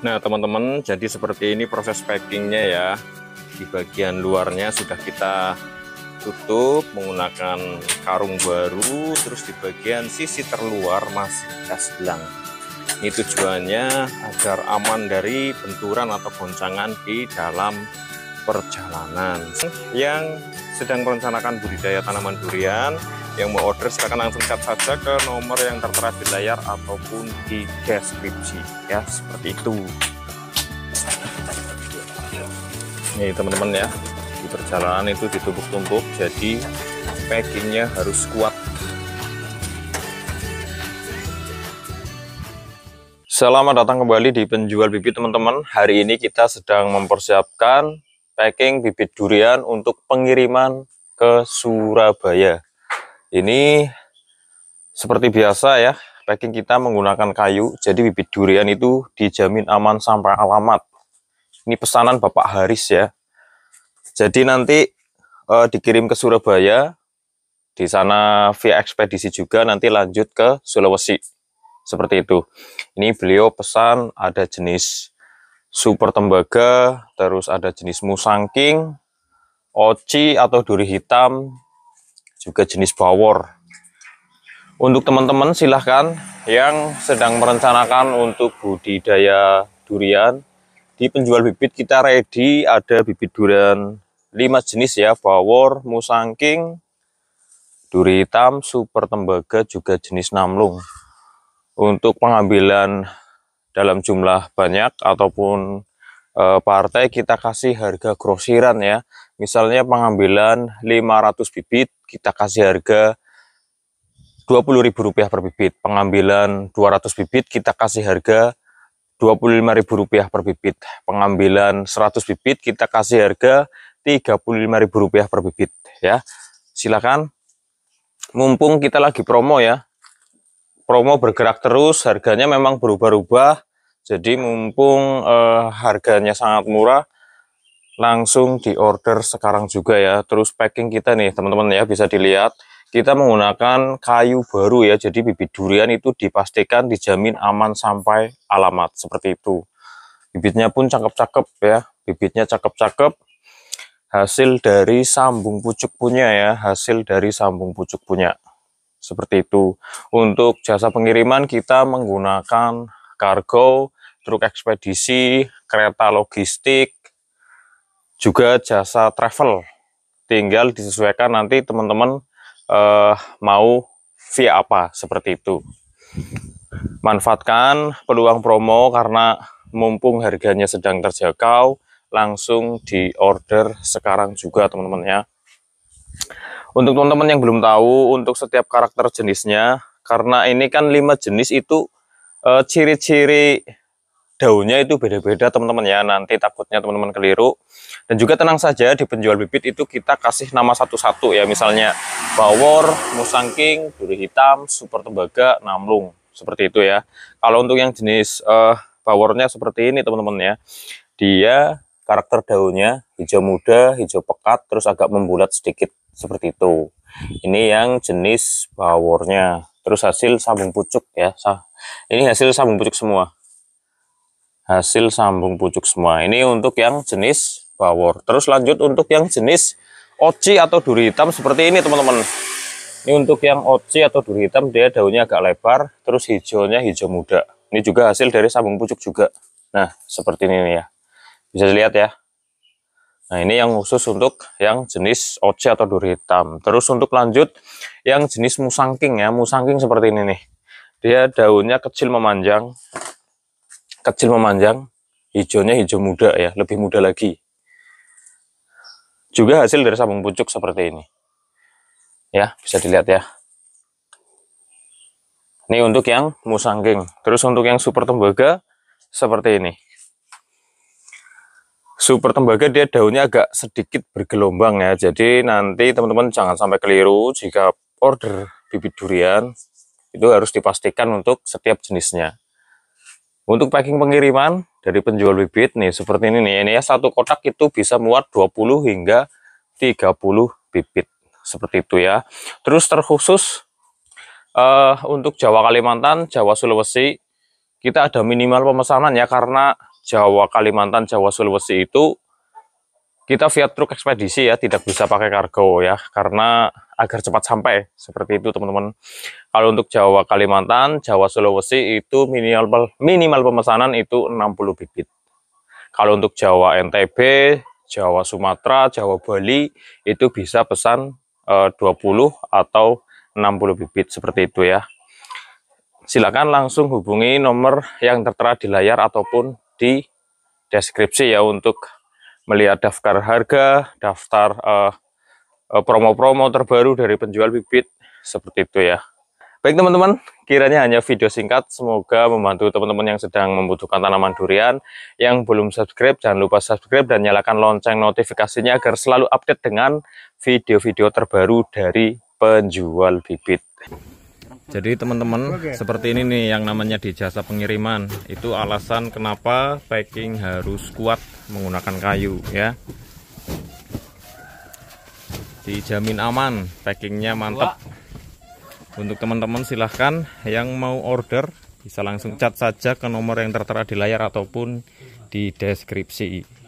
Nah teman-teman jadi seperti ini proses packingnya ya di bagian luarnya sudah kita tutup menggunakan karung baru terus di bagian sisi terluar masih gas belang. ini tujuannya agar aman dari benturan atau goncangan di dalam perjalanan yang sedang merencanakan budidaya tanaman durian yang mau order silahkan langsung chat saja ke nomor yang tertera di layar ataupun di deskripsi ya seperti itu ini teman-teman ya di perjalanan itu ditumpuk-tumpuk jadi packingnya harus kuat Selamat datang kembali di penjual bibit teman-teman hari ini kita sedang mempersiapkan packing bibit durian untuk pengiriman ke Surabaya ini seperti biasa ya, packing kita menggunakan kayu. Jadi bibit durian itu dijamin aman sampai alamat. Ini pesanan Bapak Haris ya. Jadi nanti e, dikirim ke Surabaya. Di sana via ekspedisi juga nanti lanjut ke Sulawesi. Seperti itu. Ini beliau pesan ada jenis super tembaga, terus ada jenis musangking, oci atau duri hitam, juga jenis bawor. Untuk teman-teman silahkan yang sedang merencanakan untuk budidaya durian, di penjual bibit kita ready ada bibit durian 5 jenis ya, bawor, musangking, duri hitam, super tembaga, juga jenis namlung. Untuk pengambilan dalam jumlah banyak ataupun eh, partai kita kasih harga grosiran ya. Misalnya pengambilan 500 bibit kita kasih harga Rp20.000 per bibit. Pengambilan 200 bibit kita kasih harga Rp25.000 per bibit. Pengambilan 100 bibit kita kasih harga Rp35.000 per bibit ya. Silakan. Mumpung kita lagi promo ya. Promo bergerak terus, harganya memang berubah-ubah. Jadi mumpung eh, harganya sangat murah, langsung di order sekarang juga ya terus packing kita nih teman-teman ya bisa dilihat kita menggunakan kayu baru ya jadi bibit durian itu dipastikan dijamin aman sampai alamat seperti itu bibitnya pun cakep-cakep ya bibitnya cakep-cakep hasil dari sambung pucuk punya ya hasil dari sambung pucuk punya seperti itu untuk jasa pengiriman kita menggunakan kargo truk ekspedisi kereta logistik juga jasa travel tinggal disesuaikan nanti teman-teman eh, mau via apa seperti itu manfaatkan peluang promo karena mumpung harganya sedang terjangkau langsung di order sekarang juga teman-teman ya untuk teman-teman yang belum tahu untuk setiap karakter jenisnya karena ini kan lima jenis itu eh, ciri-ciri e, daunnya itu beda-beda teman-teman ya nanti takutnya teman-teman keliru dan juga tenang saja di penjual bibit itu kita kasih nama satu-satu ya. Misalnya Bawor, Musangking, Duri Hitam, Super Tembaga, Namlung. Seperti itu ya. Kalau untuk yang jenis uh, Bawornya seperti ini teman-teman ya. Dia karakter daunnya hijau muda, hijau pekat, terus agak membulat sedikit seperti itu. Ini yang jenis Bawornya. Terus hasil sambung pucuk ya. Ini hasil sambung pucuk semua. Hasil sambung pucuk semua. Ini untuk yang jenis bawor. Terus lanjut untuk yang jenis oci atau duri hitam seperti ini teman-teman. Ini untuk yang oci atau duri hitam dia daunnya agak lebar, terus hijaunya hijau muda. Ini juga hasil dari sambung pucuk juga. Nah, seperti ini nih ya. Bisa dilihat ya. Nah, ini yang khusus untuk yang jenis oci atau duri hitam. Terus untuk lanjut yang jenis musangking ya. Musangking seperti ini nih. Dia daunnya kecil memanjang. Kecil memanjang, hijaunya hijau muda ya, lebih muda lagi juga hasil dari sabung pucuk seperti ini ya bisa dilihat ya ini untuk yang musangking terus untuk yang super tembaga seperti ini super tembaga dia daunnya agak sedikit bergelombang ya jadi nanti teman-teman jangan sampai keliru jika order bibit durian itu harus dipastikan untuk setiap jenisnya untuk packing pengiriman dari penjual bibit nih seperti ini nih ini ya satu kotak itu bisa muat 20 hingga 30 bibit seperti itu ya terus terkhusus uh, untuk Jawa Kalimantan Jawa Sulawesi kita ada minimal pemesanan ya karena Jawa Kalimantan Jawa Sulawesi itu kita via truk ekspedisi ya, tidak bisa pakai kargo ya, karena agar cepat sampai. Seperti itu teman-teman. Kalau untuk Jawa Kalimantan, Jawa Sulawesi itu minimal minimal pemesanan itu 60 bibit. Kalau untuk Jawa NTB, Jawa Sumatera, Jawa Bali itu bisa pesan e, eh, 20 atau 60 bibit seperti itu ya. Silakan langsung hubungi nomor yang tertera di layar ataupun di deskripsi ya untuk melihat daftar harga, daftar eh, eh, promo-promo uh, uh, terbaru dari penjual bibit, seperti itu ya. Baik teman-teman, kiranya hanya video singkat, semoga membantu teman-teman yang sedang membutuhkan tanaman durian. Yang belum subscribe, jangan lupa subscribe dan nyalakan lonceng notifikasinya agar selalu update dengan video-video terbaru dari penjual bibit. Jadi teman-teman seperti ini nih yang namanya di jasa pengiriman itu alasan kenapa packing harus kuat menggunakan kayu ya. Dijamin aman, packingnya mantap. Untuk teman-teman silahkan yang mau order bisa langsung chat saja ke nomor yang tertera di layar ataupun di deskripsi.